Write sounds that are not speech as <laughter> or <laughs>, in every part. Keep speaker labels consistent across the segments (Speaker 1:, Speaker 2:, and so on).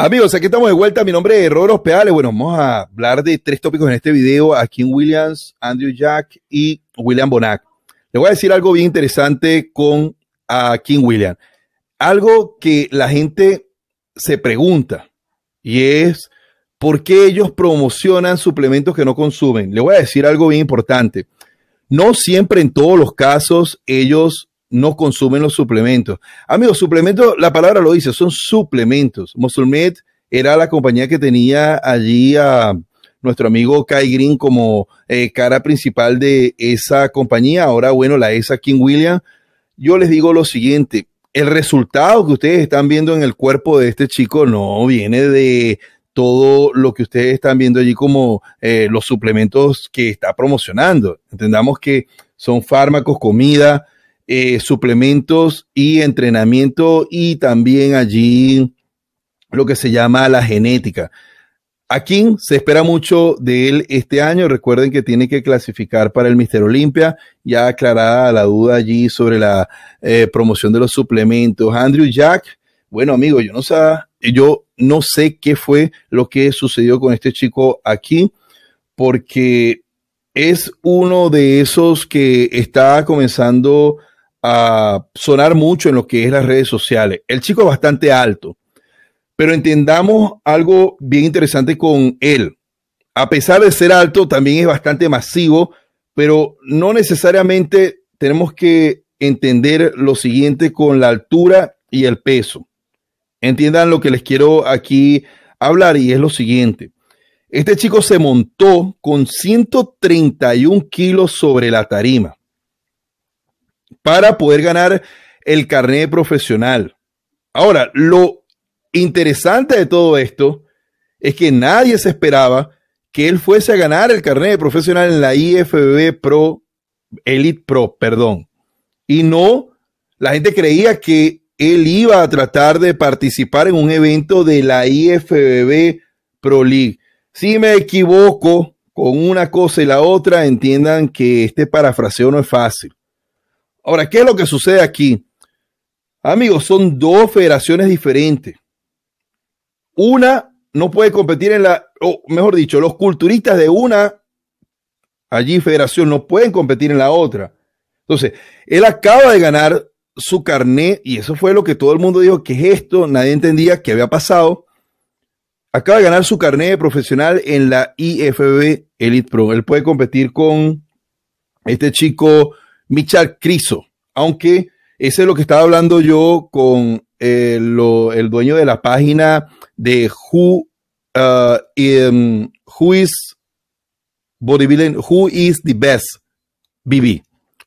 Speaker 1: Amigos, aquí estamos de vuelta. Mi nombre es Roberto Peales. Bueno, vamos a hablar de tres tópicos en este video. A King Williams, Andrew Jack y William Bonac. Le voy a decir algo bien interesante con a King Williams. Algo que la gente se pregunta y es por qué ellos promocionan suplementos que no consumen. Le voy a decir algo bien importante. No siempre en todos los casos ellos no consumen los suplementos. Amigos, suplementos, la palabra lo dice, son suplementos. Mosulmed era la compañía que tenía allí a nuestro amigo Kai Green como eh, cara principal de esa compañía. Ahora, bueno, la ESA King William. Yo les digo lo siguiente, el resultado que ustedes están viendo en el cuerpo de este chico no viene de todo lo que ustedes están viendo allí como eh, los suplementos que está promocionando. Entendamos que son fármacos, comida, eh, suplementos y entrenamiento y también allí lo que se llama la genética. A se espera mucho de él este año. Recuerden que tiene que clasificar para el Mister Olimpia. Ya aclarada la duda allí sobre la eh, promoción de los suplementos. Andrew Jack, bueno amigo, yo no, sé. yo no sé qué fue lo que sucedió con este chico aquí, porque es uno de esos que está comenzando a sonar mucho en lo que es las redes sociales. El chico es bastante alto, pero entendamos algo bien interesante con él. A pesar de ser alto, también es bastante masivo, pero no necesariamente tenemos que entender lo siguiente con la altura y el peso. Entiendan lo que les quiero aquí hablar y es lo siguiente. Este chico se montó con 131 kilos sobre la tarima para poder ganar el carnet profesional. Ahora, lo interesante de todo esto es que nadie se esperaba que él fuese a ganar el carnet profesional en la IFBB Pro, Elite Pro, perdón. Y no, la gente creía que él iba a tratar de participar en un evento de la IFBB Pro League. Si me equivoco con una cosa y la otra, entiendan que este parafraseo no es fácil. Ahora, ¿qué es lo que sucede aquí? Amigos, son dos federaciones diferentes. Una no puede competir en la, o mejor dicho, los culturistas de una allí federación no pueden competir en la otra. Entonces, él acaba de ganar su carné y eso fue lo que todo el mundo dijo, que es esto, nadie entendía qué había pasado. Acaba de ganar su carné de profesional en la IFB Elite Pro. Él puede competir con este chico Michal Criso, aunque ese es lo que estaba hablando yo con eh, el dueño de la página de Who, uh, em, who is Bodybuilding, Who is the best BB.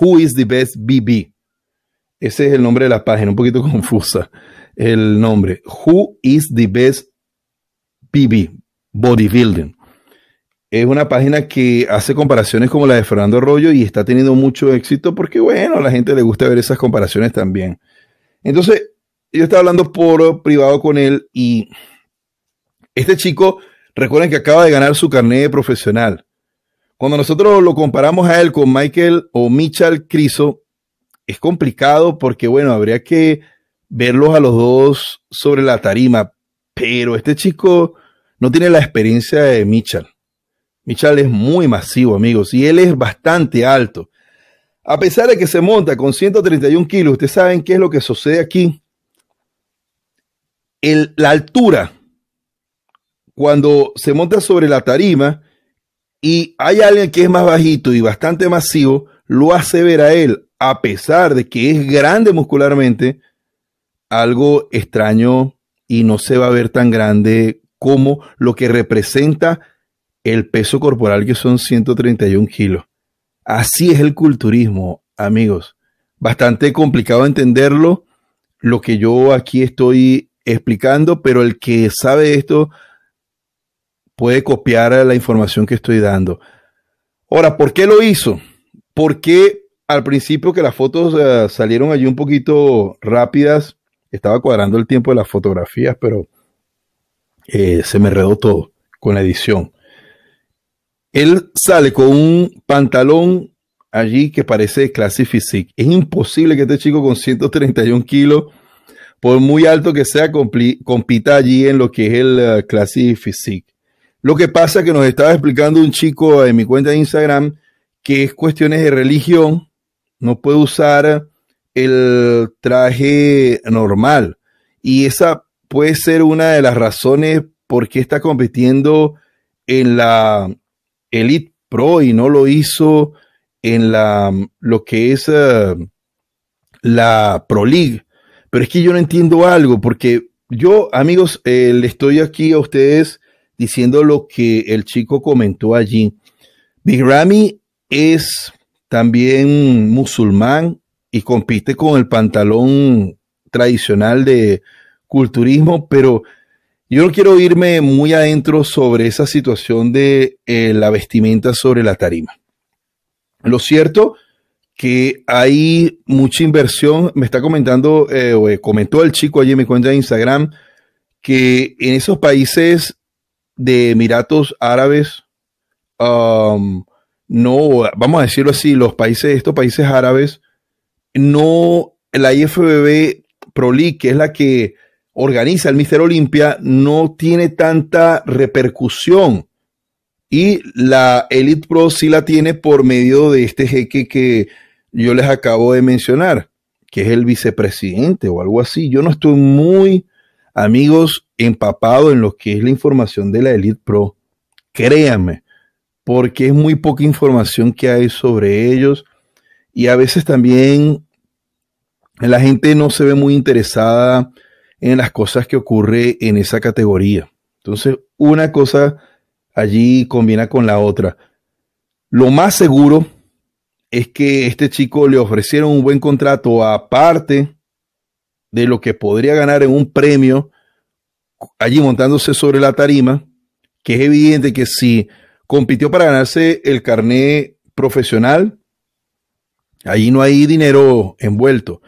Speaker 1: Who is the best BB. Ese es el nombre de la página, un poquito <laughs> confusa el nombre. Who is the best BB bodybuilding? es una página que hace comparaciones como la de Fernando Arroyo y está teniendo mucho éxito porque, bueno, a la gente le gusta ver esas comparaciones también. Entonces, yo estaba hablando por privado con él y este chico, recuerden que acaba de ganar su carnet profesional. Cuando nosotros lo comparamos a él con Michael o Michal Criso, es complicado porque, bueno, habría que verlos a los dos sobre la tarima, pero este chico no tiene la experiencia de Mitchell. Michal es muy masivo, amigos, y él es bastante alto. A pesar de que se monta con 131 kilos, ustedes saben qué es lo que sucede aquí. la altura, cuando se monta sobre la tarima y hay alguien que es más bajito y bastante masivo, lo hace ver a él, a pesar de que es grande muscularmente, algo extraño y no se va a ver tan grande como lo que representa el peso corporal que son 131 kilos. Así es el culturismo, amigos. Bastante complicado entenderlo, lo que yo aquí estoy explicando, pero el que sabe esto puede copiar la información que estoy dando. Ahora, ¿por qué lo hizo? porque al principio que las fotos eh, salieron allí un poquito rápidas? Estaba cuadrando el tiempo de las fotografías, pero eh, se me redó todo con la edición. Él sale con un pantalón allí que parece clase Es imposible que este chico con 131 kilos, por muy alto que sea, compita allí en lo que es el uh, Lo que pasa es que nos estaba explicando un chico en mi cuenta de Instagram que es cuestiones de religión, no puede usar el traje normal. Y esa puede ser una de las razones por qué está compitiendo en la Elite Pro y no lo hizo en la, mm, lo que es eh, la Pro League. Pero es que yo no entiendo algo, porque yo, amigos, eh, le estoy aquí a ustedes diciendo lo que el chico comentó allí. Big Ramy es también musulmán y compite con el pantalón tradicional de culturismo, pero yo no quiero irme muy adentro sobre esa situación de eh, la vestimenta sobre la tarima. Lo cierto que hay mucha inversión. Me está comentando, eh, eh, comentó el chico allí en mi cuenta de Instagram, que en esos países de Emiratos Árabes, um, no, vamos a decirlo así, los países, estos países árabes, no, la IFBB Pro que es la que organiza el Mister Olimpia no tiene tanta repercusión. Y la Elite Pro sí la tiene por medio de este jeque que yo les acabo de mencionar, que es el vicepresidente o algo así. Yo no estoy muy, amigos, empapado en lo que es la información de la Elite Pro. Créanme, porque es muy poca información que hay sobre ellos. Y a veces también la gente no se ve muy interesada en las cosas que ocurre en esa categoría. Entonces, una cosa allí combina con la otra. Lo más seguro es que este chico le ofrecieron un buen contrato aparte de lo que podría ganar en un premio allí montándose sobre la tarima, que es evidente que si compitió para ganarse el carné profesional, allí no hay dinero envuelto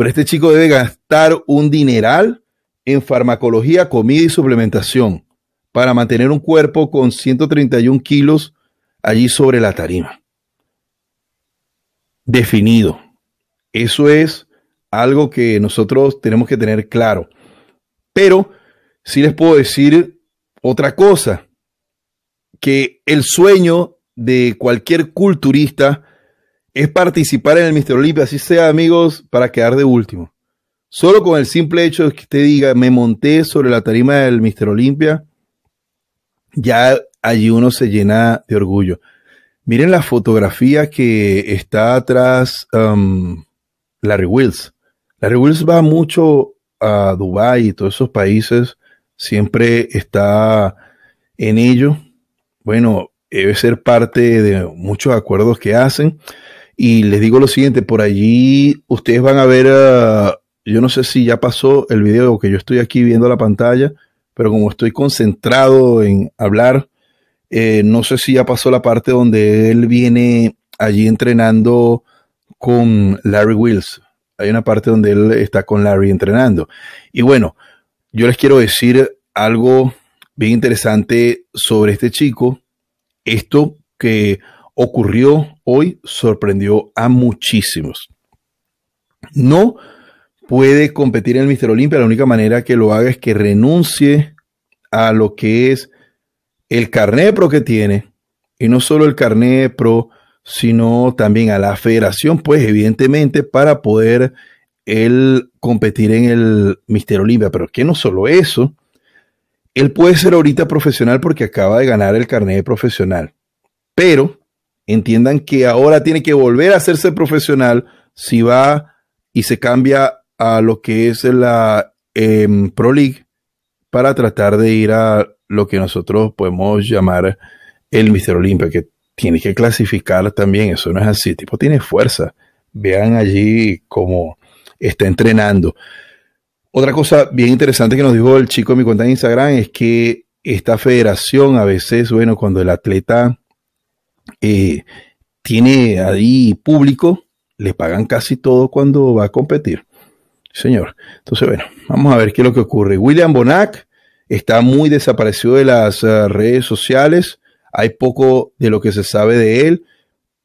Speaker 1: pero este chico debe gastar un dineral en farmacología, comida y suplementación para mantener un cuerpo con 131 kilos allí sobre la tarima. Definido. Eso es algo que nosotros tenemos que tener claro. Pero sí les puedo decir otra cosa, que el sueño de cualquier culturista es participar en el Mister Olimpia, así sea, amigos, para quedar de último. Solo con el simple hecho de que usted diga, me monté sobre la tarima del Mister Olimpia ya allí uno se llena de orgullo. Miren la fotografía que está atrás um, Larry Wills. Larry Wills va mucho a Dubái y todos esos países, siempre está en ello. Bueno, debe ser parte de muchos acuerdos que hacen. Y les digo lo siguiente, por allí ustedes van a ver, ah, yo no sé si ya pasó el video que yo estoy aquí viendo la pantalla, pero como estoy concentrado en hablar, eh, no sé si ya pasó la parte donde él viene allí entrenando con Larry Wills. Hay una parte donde él está con Larry entrenando. Y bueno, yo les quiero decir algo bien interesante sobre este chico. Esto que ocurrió hoy sorprendió a muchísimos. No puede competir en el Mister Olimpia, la única manera que lo haga es que renuncie a lo que es el carné pro que tiene, y no solo el carné pro, sino también a la federación, pues evidentemente para poder él competir en el Mister Olimpia, pero que no solo eso, él puede ser ahorita profesional porque acaba de ganar el carnet profesional, pero entiendan que ahora tiene que volver a hacerse profesional si va y se cambia a lo que es la em, Pro League para tratar de ir a lo que nosotros podemos llamar el Mister Olimpia, que tiene que clasificar también, eso no es así, tipo tiene fuerza, vean allí cómo está entrenando. Otra cosa bien interesante que nos dijo el chico en mi cuenta de Instagram es que esta federación a veces, bueno, cuando el atleta eh, tiene ahí público, le pagan casi todo cuando va a competir. Señor. Entonces, bueno, vamos a ver qué es lo que ocurre. William Bonac está muy desaparecido de las eh, redes sociales. Hay poco de lo que se sabe de él,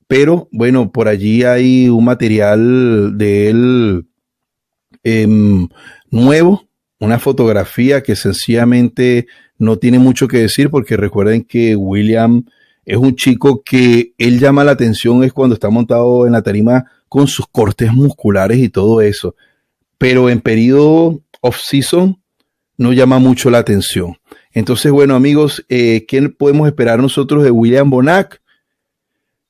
Speaker 1: pero bueno, por allí hay un material de él em, nuevo, una fotografía que sencillamente no tiene mucho que decir porque recuerden que William es un chico que él llama la atención es cuando está montado en la tarima con sus cortes musculares y todo eso. Pero en periodo off-season no llama mucho la atención. Entonces, bueno, amigos, eh, ¿qué podemos esperar nosotros de William Bonac?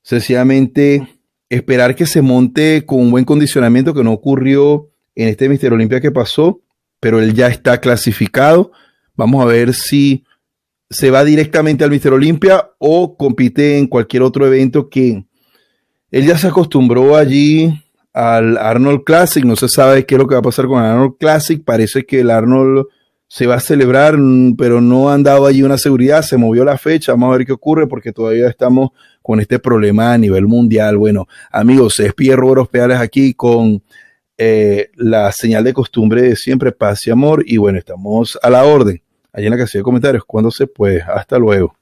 Speaker 1: Sencillamente esperar que se monte con un buen condicionamiento que no ocurrió en este Mister Olimpia que pasó, pero él ya está clasificado. Vamos a ver si se va directamente al Mister Olimpia o compite en cualquier otro evento que él ya se acostumbró allí al Arnold Classic, no se sabe qué es lo que va a pasar con el Arnold Classic, parece que el Arnold se va a celebrar, mm, pero no han dado allí una seguridad, se movió la fecha, vamos a ver qué ocurre porque todavía estamos con este problema a nivel mundial. Bueno, amigos, es Pierro peales aquí con eh, la señal de costumbre de siempre, paz y amor, y bueno, estamos a la orden allí en la casilla de comentarios. Cuando se puede. Hasta luego.